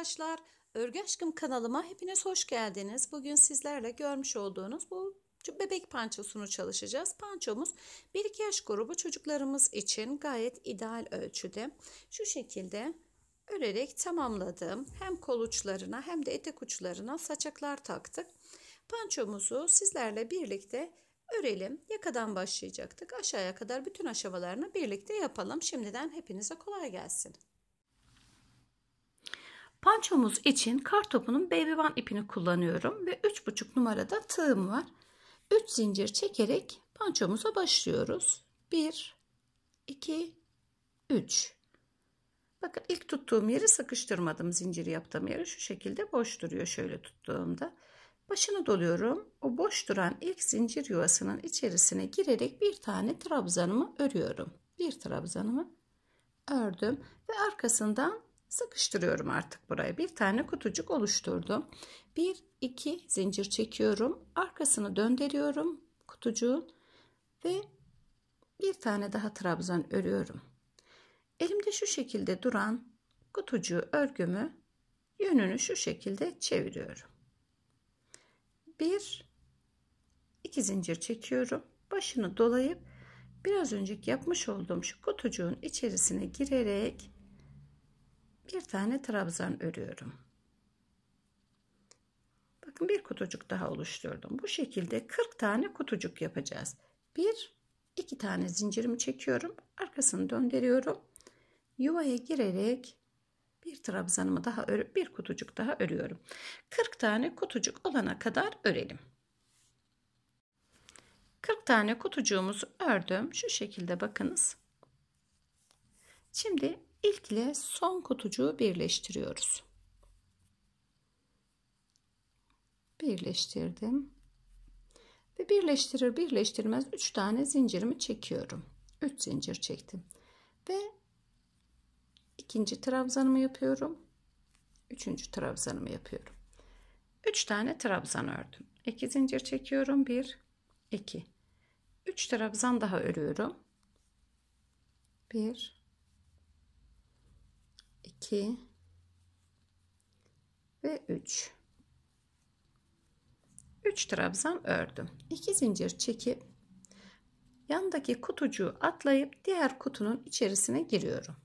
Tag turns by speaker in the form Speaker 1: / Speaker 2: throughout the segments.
Speaker 1: arkadaşlar. Örgü Aşkım kanalıma hepiniz hoş geldiniz. Bugün sizlerle görmüş olduğunuz bu bebek pançosunu çalışacağız. Pançomuz 1-2 yaş grubu çocuklarımız için gayet ideal ölçüde. Şu şekilde örerek tamamladım. Hem kol uçlarına hem de etek uçlarına saçaklar taktık. Pançomuzu sizlerle birlikte örelim. Yakadan başlayacaktık. Aşağıya kadar bütün aşamalarını birlikte yapalım. Şimdiden hepinize kolay gelsin. Pançomuz için kartopunun baby band ipini kullanıyorum ve 3,5 numarada tığım var. 3 zincir çekerek pançomuza başlıyoruz. 1 2 3 Bakın ilk tuttuğum yeri sıkıştırmadım. Zinciri yaptığım yeri şu şekilde boş duruyor şöyle tuttuğumda. Başını doluyorum. O boş duran ilk zincir yuvasının içerisine girerek bir tane trabzanımı örüyorum. Bir trabzanımı ördüm ve arkasından sıkıştırıyorum artık buraya bir tane kutucuk oluşturdum 1 2 zincir çekiyorum arkasını döndürüyorum kutucuğun ve bir tane daha trabzan örüyorum elimde şu şekilde duran kutucuğu örgümü yönünü şu şekilde çeviriyorum 1 2 zincir çekiyorum başını dolayıp biraz önceki yapmış olduğum şu kutucuğun içerisine girerek bir tane trabzan örüyorum. Bakın bir kutucuk daha oluşturdum. Bu şekilde 40 tane kutucuk yapacağız. Bir, iki tane zincirimi çekiyorum. Arkasını döndürüyorum. Yuvaya girerek bir trabzanımı daha örüp bir kutucuk daha örüyorum. 40 tane kutucuk olana kadar örelim. 40 tane kutucuğumuzu ördüm. Şu şekilde bakınız. Şimdi İlk ile son kutucuğu birleştiriyoruz. Birleştirdim. Ve birleştirir birleştirmez 3 tane zincirimi çekiyorum. 3 zincir çektim. Ve ikinci trabzanımı yapıyorum. Üçüncü trabzanımı yapıyorum. 3 tane trabzan ördüm. 2 zincir çekiyorum. 1 2 3 trabzan daha örüyorum. 1 2 ve 3 3 trabzan ördüm 2 zincir çekip yandaki kutucuğu atlayıp diğer kutunun içerisine giriyorum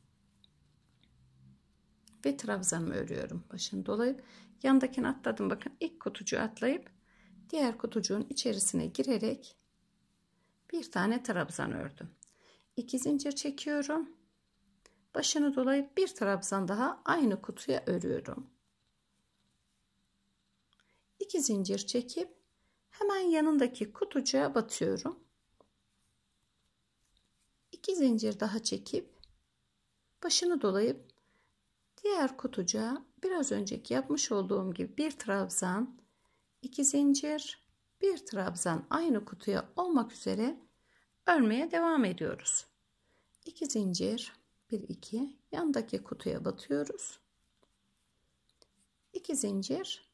Speaker 1: ve trabzanımı örüyorum başını dolayıp yandakini atladım bakın ilk kutucuğu atlayıp diğer kutucuğun içerisine girerek bir tane trabzan ördüm 2 zincir çekiyorum başını dolayıp bir trabzan daha aynı kutuya örüyorum. 2 zincir çekip hemen yanındaki kutucuğa batıyorum. 2 zincir daha çekip başını dolayıp diğer kutucuğa biraz önceki yapmış olduğum gibi bir trabzan, 2 zincir, bir trabzan aynı kutuya olmak üzere örmeye devam ediyoruz. 2 zincir, 1 2 yandaki kutuya batıyoruz. 2 zincir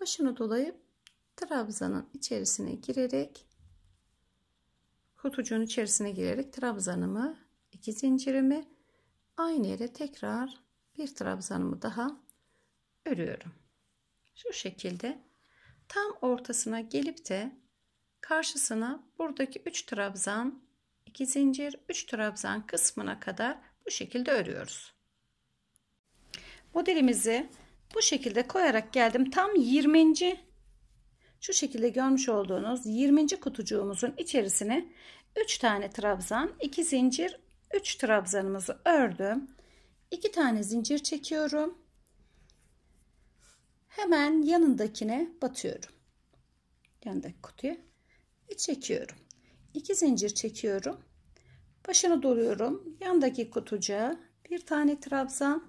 Speaker 1: başını dolayıp trabzanın içerisine girerek kutucuğun içerisine girerek trabzanımı iki zincirimi aynı yere tekrar bir trabzanımı daha örüyorum. Şu şekilde tam ortasına gelip de karşısına buradaki 3 trabzan 2 zincir 3 trabzan kısmına kadar bu şekilde örüyoruz. Modelimizi bu şekilde koyarak geldim. Tam 20. şu şekilde görmüş olduğunuz 20. kutucuğumuzun içerisine 3 tane trabzan, 2 zincir, 3 trabzanımızı ördüm. 2 tane zincir çekiyorum. Hemen yanındakine batıyorum. Yanındaki kutuyu ve çekiyorum. 2 zincir çekiyorum. Başını doluyorum. Yandaki kutucuğa bir tane trabzan,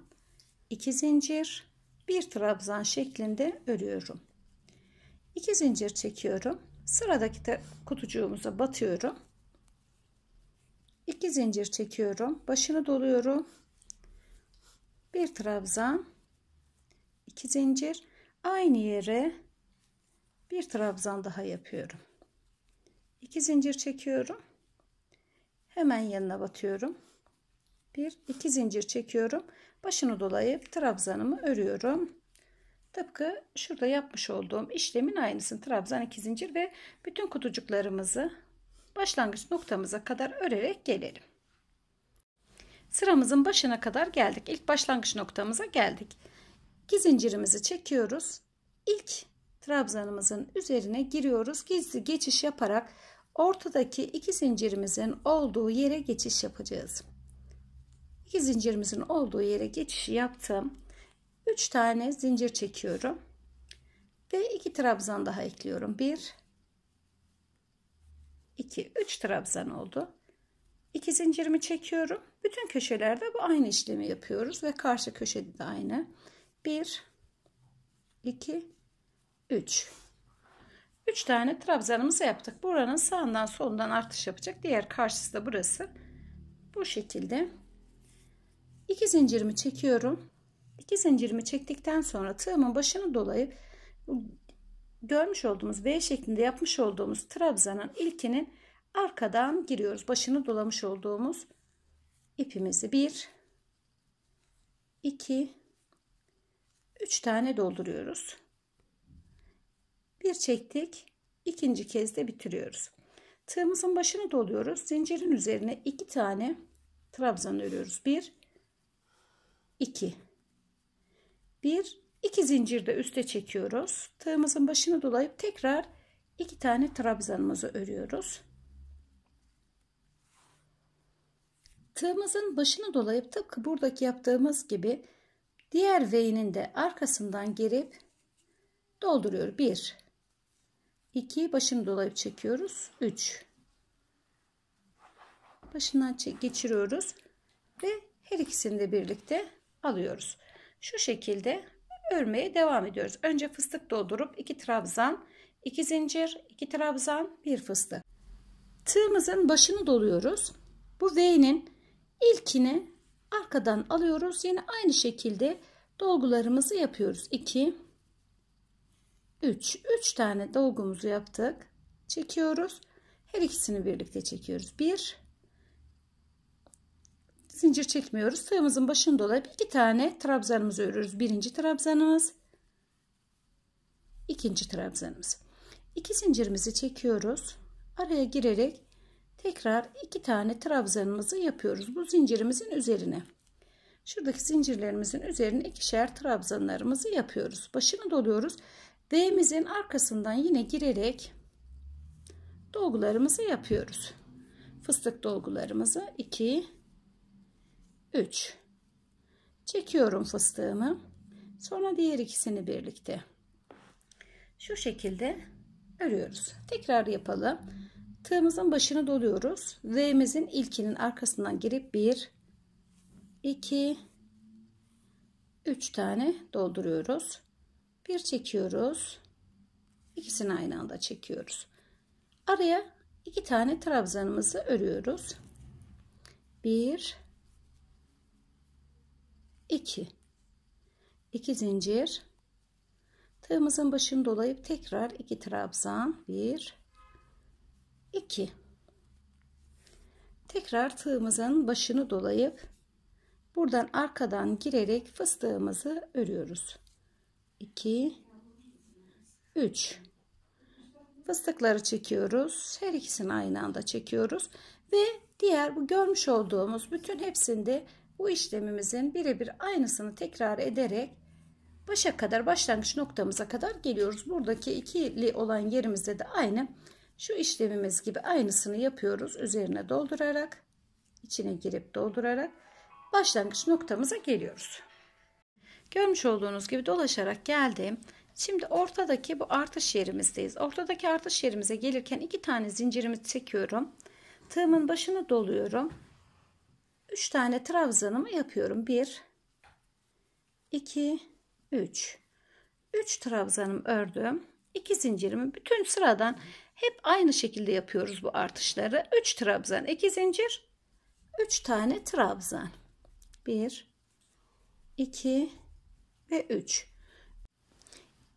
Speaker 1: 2 zincir, bir trabzan şeklinde örüyorum. 2 zincir çekiyorum. Sıradaki de kutucuğumuza batıyorum. 2 zincir çekiyorum. Başını doluyorum. Bir trabzan, 2 zincir, aynı yere bir trabzan daha yapıyorum. 2 zincir çekiyorum. Hemen yanına batıyorum. 1 2 zincir çekiyorum. Başını dolayıp trabzanımı örüyorum. Tıpkı şurada yapmış olduğum işlemin aynısını trabzan 2 zincir ve bütün kutucuklarımızı başlangıç noktamıza kadar örerek gelelim. Sıramızın başına kadar geldik. İlk başlangıç noktamıza geldik. 2 zincirimizi çekiyoruz. İlk trabzanımızın üzerine giriyoruz. Gizli geçiş yaparak ortadaki iki zincirimizin olduğu yere geçiş yapacağız. İki zincirimizin olduğu yere geçiş yaptım. 3 tane zincir çekiyorum. Ve 2 trabzan daha ekliyorum. 1 2 3 trabzan oldu. 2 zincirimi çekiyorum. Bütün köşelerde bu aynı işlemi yapıyoruz ve karşı köşede de aynı. 1 2 3 3 tane trabzanımızı yaptık. Buranın sağından solundan artış yapacak. Diğer karşısı da burası. Bu şekilde. 2 zincirimi çekiyorum. 2 zincirimi çektikten sonra tığımın başını dolayıp görmüş olduğumuz V şeklinde yapmış olduğumuz trabzanın ilkinin arkadan giriyoruz. Başını dolamış olduğumuz ipimizi 1 2 3 tane dolduruyoruz bir çektik ikinci kez de bitiriyoruz tığımızın başını doluyoruz zincirin üzerine iki tane trabzan örüyoruz bir iki bir iki zincirde üste çekiyoruz tığımızın başını dolayıp tekrar iki tane trabzanımızı örüyoruz Tığımızın başını dolayıp tıpkı buradaki yaptığımız gibi diğer V'nin de arkasından girip dolduruyor. 1 2 başını dolayıp çekiyoruz 3 başından geçiriyoruz ve her ikisini de birlikte alıyoruz şu şekilde örmeye devam ediyoruz önce fıstık doldurup 2 trabzan 2 zincir 2 trabzan 1 fıstık tığımızın başını doluyoruz bu V'nin ilkini arkadan alıyoruz yine aynı şekilde dolgularımızı yapıyoruz 2 3. 3 tane dolgumuzu yaptık. Çekiyoruz. Her ikisini birlikte çekiyoruz. 1 Zincir çekmiyoruz. Tığımızın başını dolayıp iki tane trabzanımızı örüyoruz. Birinci trabzanımız. ikinci trabzanımız. İki zincirimizi çekiyoruz. Araya girerek tekrar iki tane trabzanımızı yapıyoruz. Bu zincirimizin üzerine. Şuradaki zincirlerimizin üzerine ikişer trabzanlarımızı yapıyoruz. Başını doluyoruz V'mizin arkasından yine girerek dolgularımızı yapıyoruz. Fıstık dolgularımızı 2 3 çekiyorum fıstığımı. Sonra diğer ikisini birlikte şu şekilde örüyoruz. Tekrar yapalım. Tığımızın başını doluyoruz. V'mizin ilkinin arkasından girip 1 2 3 tane dolduruyoruz bir çekiyoruz ikisini aynı anda çekiyoruz araya iki tane trabzanımızı örüyoruz bir iki iki zincir tığımızın başını dolayıp tekrar iki trabzan bir iki tekrar tığımızın başını dolayıp buradan arkadan girerek fıstığımızı örüyoruz 2 3 fıstıkları çekiyoruz her ikisini aynı anda çekiyoruz ve diğer bu görmüş olduğumuz bütün hepsinde bu işlemimizin birebir aynısını tekrar ederek başa kadar başlangıç noktamıza kadar geliyoruz buradaki ikili olan yerimizde de aynı şu işlemimiz gibi aynısını yapıyoruz üzerine doldurarak içine girip doldurarak başlangıç noktamıza geliyoruz. Görmüş olduğunuz gibi dolaşarak geldim. Şimdi ortadaki bu artış yerimizdeyiz. Ortadaki artış yerimize gelirken iki tane zincirimi çekiyorum. Tığımın başını doluyorum. 3 tane trabzanımı yapıyorum. 1 2 3 3 trabzanım ördüm. 2 zincirimi bütün sıradan hep aynı şekilde yapıyoruz bu artışları. 3 trabzan, 2 zincir, 3 tane trabzan. 1 2 ve 3.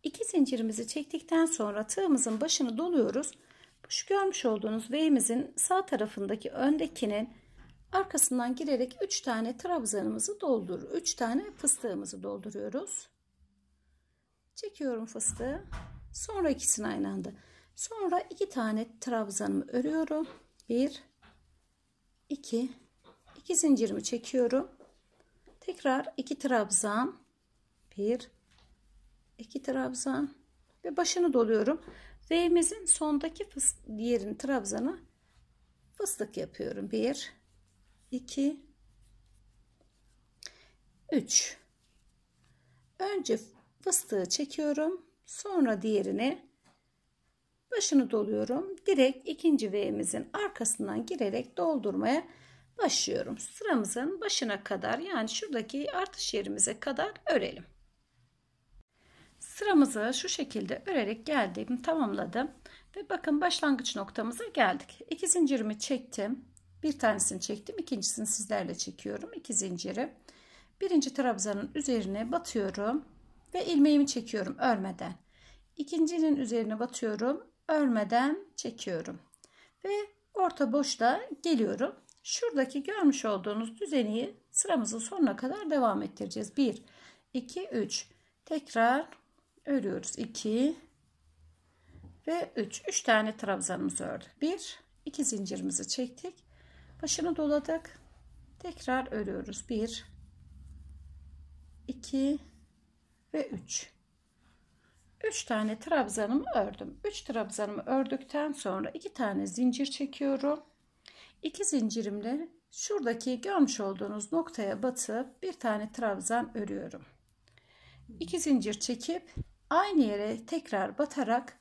Speaker 1: İki zincirimizi çektikten sonra tığımızın başını doluyoruz. Şu görmüş olduğunuz V'imizin sağ tarafındaki öndekinin arkasından girerek 3 tane trabzanımızı doldur. 3 tane fıstığımızı dolduruyoruz. Çekiyorum fıstığı. Sonra ikisini aynı anda. Sonra 2 tane trabzanımı örüyorum. 1 2 2 zincirimi çekiyorum. Tekrar 2 trabzan bir iki trabzan ve başını doluyorum. R'mizin sondaki fıst yerin trabzana fıstık yapıyorum. Bir iki üç Önce fıstığı çekiyorum. Sonra diğerini başını doluyorum. Direkt ikinci V'mizin arkasından girerek doldurmaya başlıyorum. Sıramızın başına kadar yani şuradaki artış yerimize kadar örelim. Sıramızı şu şekilde örerek geldim, tamamladım. Ve bakın başlangıç noktamıza geldik. İki zincirimi çektim. Bir tanesini çektim. ikincisini sizlerle çekiyorum. İki zinciri. Birinci trabzanın üzerine batıyorum. Ve ilmeğimi çekiyorum örmeden. İkincinin üzerine batıyorum. Örmeden çekiyorum. Ve orta boşta geliyorum. Şuradaki görmüş olduğunuz düzeni sıramızın sonuna kadar devam ettireceğiz. 1, 2, 3. Tekrar örüyoruz 2 ve 3 3 tane trabzanımızı ördük 1 2 zincirimizi çektik başını doladık tekrar örüyoruz 1 2 ve 3 3 tane trabzanımı ördüm 3 trabzanımı ördükten sonra 2 tane zincir çekiyorum 2 zincirimle şuradaki görmüş olduğunuz noktaya batıp bir tane trabzan örüyorum 2 zincir çekip aynı yere tekrar batarak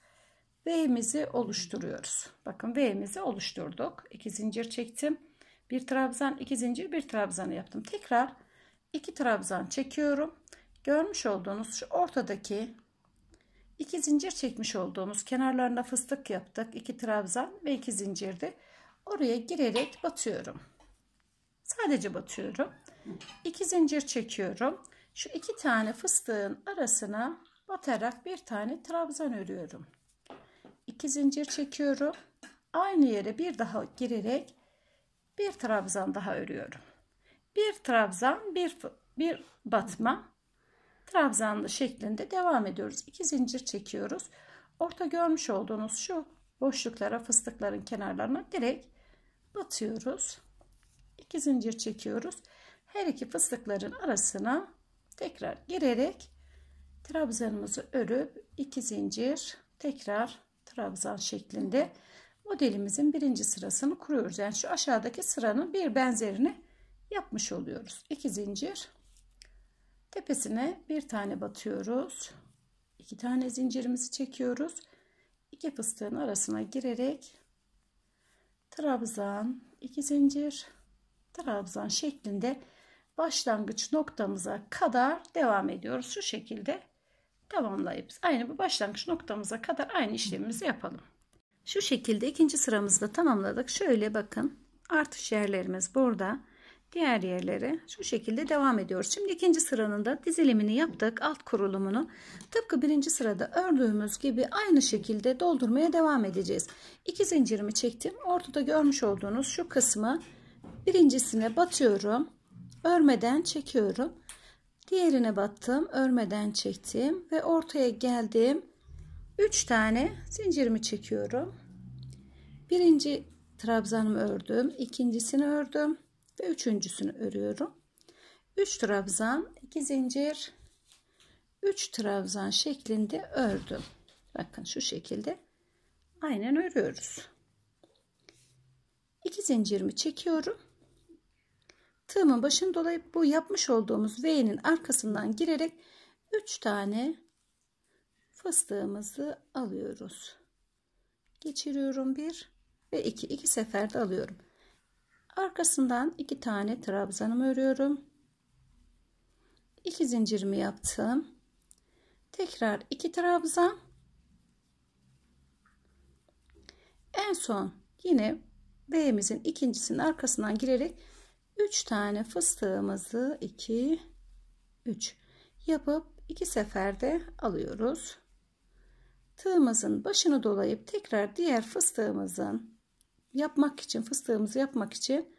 Speaker 1: V'mizi oluşturuyoruz. Bakın V'mizi oluşturduk. 2 zincir çektim. Bir trabzan, iki zincir, bir trabzanı yaptım. Tekrar iki trabzan çekiyorum. Görmüş olduğunuz şu ortadaki iki zincir çekmiş olduğumuz kenarlarına fıstık yaptık. 2 trabzan ve iki zincirdi. Oraya girerek batıyorum. Sadece batıyorum. 2 zincir çekiyorum. Şu iki tane fıstığın arasına batarak bir tane trabzan örüyorum. 2 zincir çekiyorum. Aynı yere bir daha girerek bir trabzan daha örüyorum. Bir trabzan, bir bir batma trabzanlı şeklinde devam ediyoruz. 2 zincir çekiyoruz. Orta görmüş olduğunuz şu boşluklara, fıstıkların kenarlarına direkt batıyoruz. 2 zincir çekiyoruz. Her iki fıstıkların arasına tekrar girerek trabzanımızı örüp 2 zincir tekrar trabzan şeklinde modelimizin birinci sırasını kuruyoruz. Yani şu aşağıdaki sıranın bir benzerini yapmış oluyoruz. 2 zincir tepesine bir tane batıyoruz. 2 tane zincirimizi çekiyoruz. İki fıstığın arasına girerek trabzan 2 zincir trabzan şeklinde başlangıç noktamıza kadar devam ediyoruz. Şu şekilde tamamlayıp aynı bu başlangıç noktamıza kadar aynı işlemimizi yapalım. Şu şekilde ikinci sıramızda tamamladık. Şöyle bakın artış yerlerimiz burada. Diğer yerlere şu şekilde devam ediyoruz. Şimdi ikinci sıranın da dizilimini yaptık. Alt kurulumunu tıpkı birinci sırada ördüğümüz gibi aynı şekilde doldurmaya devam edeceğiz. İki zincirimi çektim. Ortada görmüş olduğunuz şu kısmı birincisine batıyorum. Örmeden çekiyorum. Diğerine battım. Örmeden çektim. Ve ortaya geldim. 3 tane zincirimi çekiyorum. Birinci trabzanımı ördüm. ikincisini ördüm. Ve üçüncüsünü örüyorum. 3 trabzan, 2 zincir, 3 trabzan şeklinde ördüm. Bakın şu şekilde aynen örüyoruz. 2 zincirimi çekiyorum Tığımın başını dolayıp bu yapmış olduğumuz V'nin arkasından girerek 3 tane fıstığımızı alıyoruz. Geçiriyorum 1 ve 2. 2 seferde alıyorum. Arkasından 2 tane trabzanımı örüyorum. 2 zincirimi yaptım. Tekrar 2 trabzan. En son yine B'mizin ikincisinin arkasından girerek 3 tane fıstığımızı 2 3 yapıp iki seferde alıyoruz. Tığımızın başını dolayıp tekrar diğer fıstığımızın yapmak için fıstığımızı yapmak için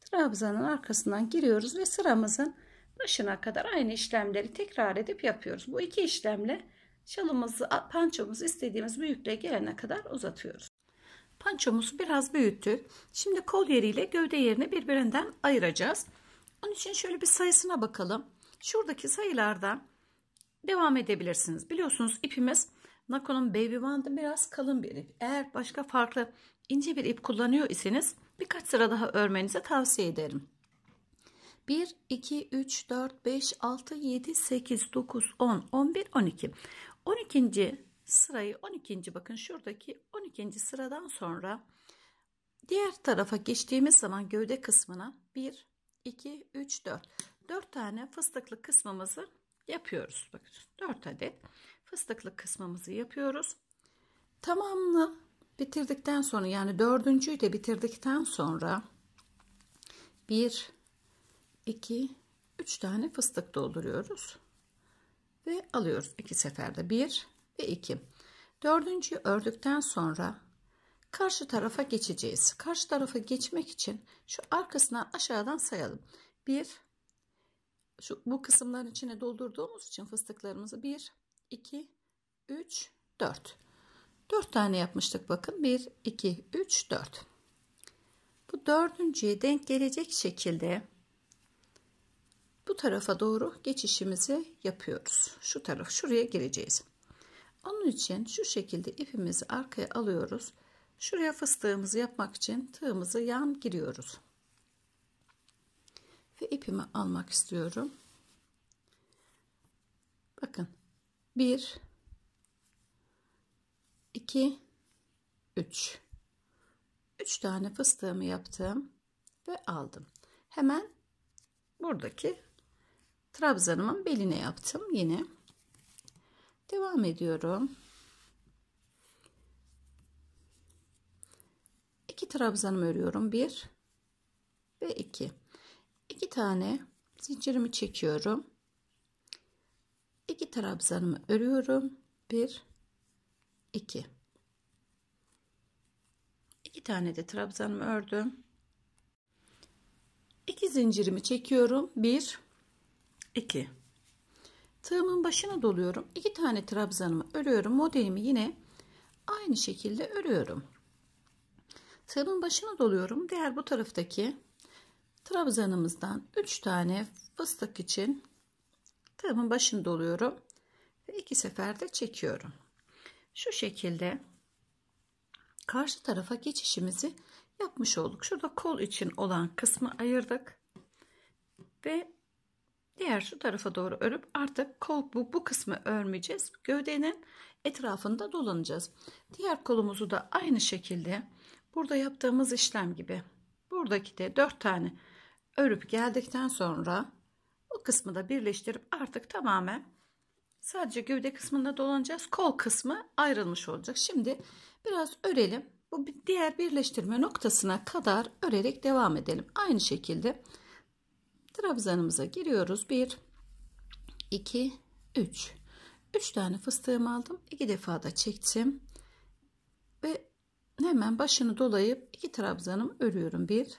Speaker 1: trabzanın arkasından giriyoruz ve sıramızın başına kadar aynı işlemleri tekrar edip yapıyoruz. Bu iki işlemle şalımızı, pançomuzu istediğimiz büyüklüğe gelene kadar uzatıyoruz. Pançomuzu biraz büyüttük. Şimdi kol yeriyle gövde yerini birbirinden ayıracağız. Onun için şöyle bir sayısına bakalım. Şuradaki sayılardan devam edebilirsiniz. Biliyorsunuz ipimiz Nako'nun Baby One'da biraz kalın bir ip. Eğer başka farklı ince bir ip kullanıyor iseniz birkaç sıra daha örmenize tavsiye ederim. 1, 2, 3, 4, 5, 6, 7, 8, 9, 10, 11, 12. 12 sırayı 12. bakın şuradaki 12. sıradan sonra diğer tarafa geçtiğimiz zaman gövde kısmına 1 2 3 4 4 tane fıstıklı kısmımızı yapıyoruz. Bakın 4 adet fıstıklı kısmımızı yapıyoruz. Tamamını bitirdikten sonra yani dördüncüyü de bitirdikten sonra 1 2 3 tane fıstık dolduruyoruz ve alıyoruz iki seferde 1 ve 2. Dördüncüyü ördükten sonra karşı tarafa geçeceğiz. Karşı tarafa geçmek için şu arkasından aşağıdan sayalım. 1 şu bu kısımların içine doldurduğumuz için fıstıklarımızı 1 2 3 4. 4 tane yapmıştık bakın. 1 2 3 4. Bu dördüncüye denk gelecek şekilde bu tarafa doğru geçişimizi yapıyoruz. Şu taraf şuraya gireceğiz. Onun için şu şekilde ipimizi arkaya alıyoruz. Şuraya fıstığımızı yapmak için tığımızı yan giriyoruz. Ve ipimi almak istiyorum. Bakın 1 2 3 3 tane fıstığımı yaptım ve aldım. Hemen buradaki trabzanımın beline yaptım yine devam ediyorum. İki trabzanımı örüyorum. Bir ve iki. İki tane zincirimi çekiyorum. İki trabzanımı örüyorum. Bir, iki. İki tane de trabzanımı ördüm. İki zincirimi çekiyorum. Bir, iki. Tığımın başına doluyorum. 2 tane trabzanımı örüyorum. Modelimi yine aynı şekilde örüyorum. Tığımın başına doluyorum. Diğer bu taraftaki trabzanımızdan 3 tane fıstık için tığımın başını doluyorum. Ve 2 seferde çekiyorum. Şu şekilde karşı tarafa geçişimizi yapmış olduk. Şurada kol için olan kısmı ayırdık. Ve Diğer şu tarafa doğru örüp artık kol bu, bu kısmı örmeyeceğiz. Gövdenin etrafında dolanacağız. Diğer kolumuzu da aynı şekilde burada yaptığımız işlem gibi buradaki de 4 tane örüp geldikten sonra bu kısmı da birleştirip artık tamamen sadece gövde kısmında dolanacağız. Kol kısmı ayrılmış olacak. Şimdi biraz örelim. Bu diğer birleştirme noktasına kadar örerek devam edelim. Aynı şekilde Trabzanımıza giriyoruz. 1, 2, 3. 3 tane fıstığımı aldım. 2 defa da çektim. Ve hemen başını dolayıp 2 trabzanım örüyorum. 1,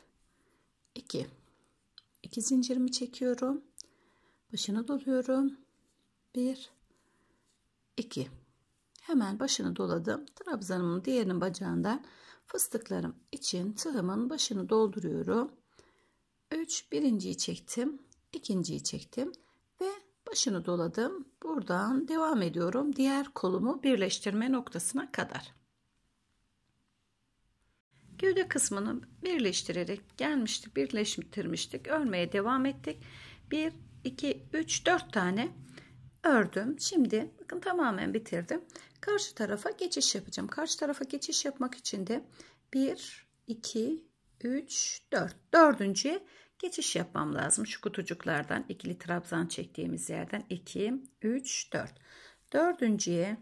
Speaker 1: 2. 2 zincirimi çekiyorum. Başını doluyorum. 1, 2. Hemen başını doladım. Trabzanımın diğerinin bacağından fıstıklarım için tığımın başını dolduruyorum. 3 birinciyi çektim ikinciyi çektim ve başını doladım buradan devam ediyorum diğer kolumu birleştirme noktasına kadar gövde kısmını birleştirerek gelmiştik birleştirmiştik örmeye devam ettik 1 2 3 4 tane ördüm şimdi bakın tamamen bitirdim karşı tarafa geçiş yapacağım karşı tarafa geçiş yapmak için de 1 2 3 4 dördüncüye geçiş yapmam lazım. Şu kutucuklardan ikili trabzan çektiğimiz yerden 2, 3, 4. Dördüncüye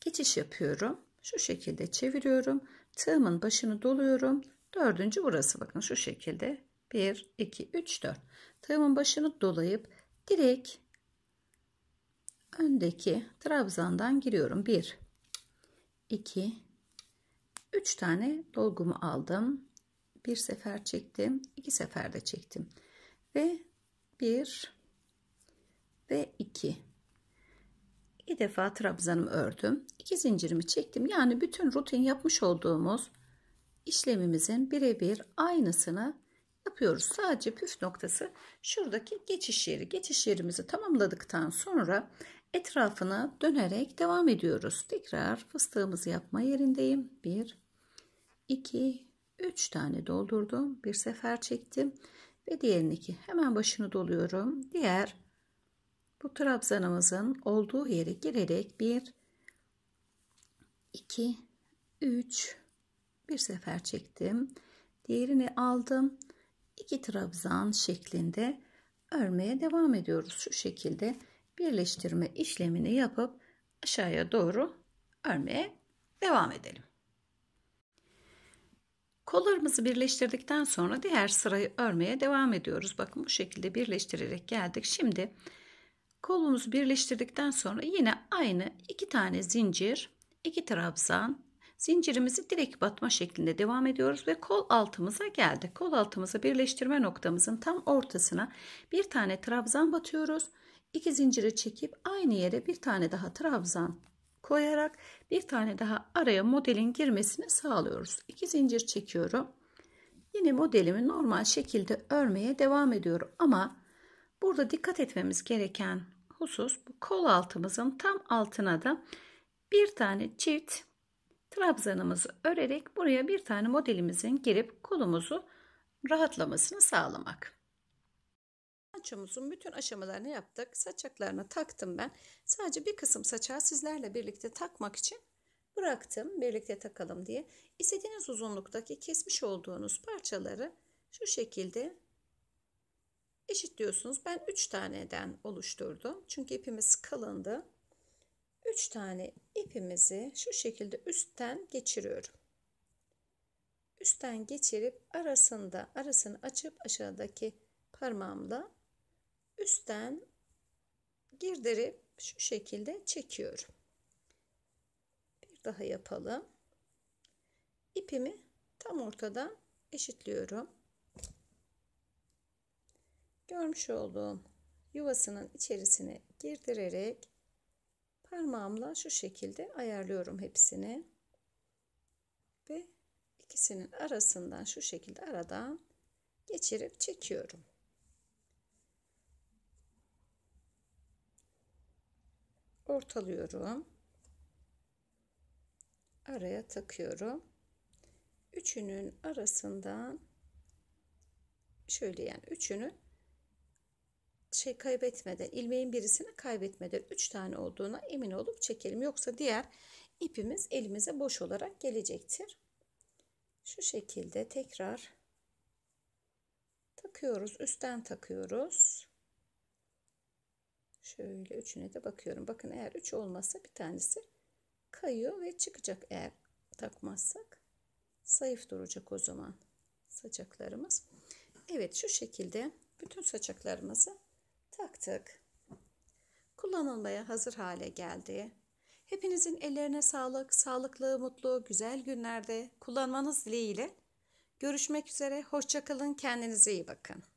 Speaker 1: geçiş yapıyorum. Şu şekilde çeviriyorum. Tığımın başını doluyorum. Dördüncü burası bakın şu şekilde. 1, 2, 3, 4. Tığımın başını dolayıp direkt öndeki trabzandan giriyorum. 1, 2, 3 tane dolgumu aldım bir sefer çektim iki sefer de çektim ve bir ve iki iki defa trabzanımı ördüm iki zincirimi çektim yani bütün rutin yapmış olduğumuz işlemimizin birebir aynısını yapıyoruz sadece püf noktası şuradaki geçiş yeri geçiş yerimizi tamamladıktan sonra etrafına dönerek devam ediyoruz tekrar fıstığımızı yapma yerindeyim 1 2 3 tane doldurdum. Bir sefer çektim ve diğerini ki Hemen başını doluyorum. Diğer bu trabzanımızın olduğu yere girerek 1 2 3 bir sefer çektim. Diğerini aldım. 2 trabzan şeklinde örmeye devam ediyoruz. Şu şekilde birleştirme işlemini yapıp aşağıya doğru örmeye devam edelim. Kollarımızı birleştirdikten sonra diğer sırayı örmeye devam ediyoruz. Bakın bu şekilde birleştirerek geldik. Şimdi kolumuzu birleştirdikten sonra yine aynı iki tane zincir, iki trabzan, zincirimizi direk batma şeklinde devam ediyoruz ve kol altımıza geldik. Kol altımızı birleştirme noktamızın tam ortasına bir tane trabzan batıyoruz. İki zinciri çekip aynı yere bir tane daha trabzan koyarak bir tane daha araya modelin girmesini sağlıyoruz. İki zincir çekiyorum. Yine modelimi normal şekilde örmeye devam ediyorum ama burada dikkat etmemiz gereken husus bu kol altımızın tam altına da bir tane çift trabzanımızı örerek buraya bir tane modelimizin girip kolumuzu rahatlamasını sağlamak. Saçımızın bütün aşamalarını yaptık. Saçaklarına taktım ben. Sadece bir kısım saçağı sizlerle birlikte takmak için bıraktım. Birlikte takalım diye. İstediğiniz uzunluktaki kesmiş olduğunuz parçaları şu şekilde eşitliyorsunuz. Ben 3 taneden oluşturdum. Çünkü ipimiz kalındı. 3 tane ipimizi şu şekilde üstten geçiriyorum. Üstten geçirip arasında arasını açıp aşağıdaki parmağımla üstten girdirip şu şekilde çekiyorum. Bir daha yapalım. İpimi tam ortadan eşitliyorum. Görmüş olduğum yuvasının içerisine girdirerek parmağımla şu şekilde ayarlıyorum hepsini. Ve ikisinin arasından şu şekilde aradan geçirip çekiyorum. ortalıyorum. Araya takıyorum. Üçünün arasından şöyle yani üçünü şey kaybetmeden ilmeğin birisini kaybetmeden üç tane olduğuna emin olup çekelim. Yoksa diğer ipimiz elimize boş olarak gelecektir. Şu şekilde tekrar takıyoruz. Üstten takıyoruz. Şöyle üçüne de bakıyorum. Bakın eğer üç olmazsa bir tanesi kayıyor ve çıkacak eğer takmazsak. Zayıf duracak o zaman saçaklarımız. Evet şu şekilde bütün saçaklarımızı taktık. Kullanılmaya hazır hale geldi. Hepinizin ellerine sağlık, sağlıklı, mutlu, güzel günlerde kullanmanız dileğiyle. Görüşmek üzere, hoşçakalın, kendinize iyi bakın.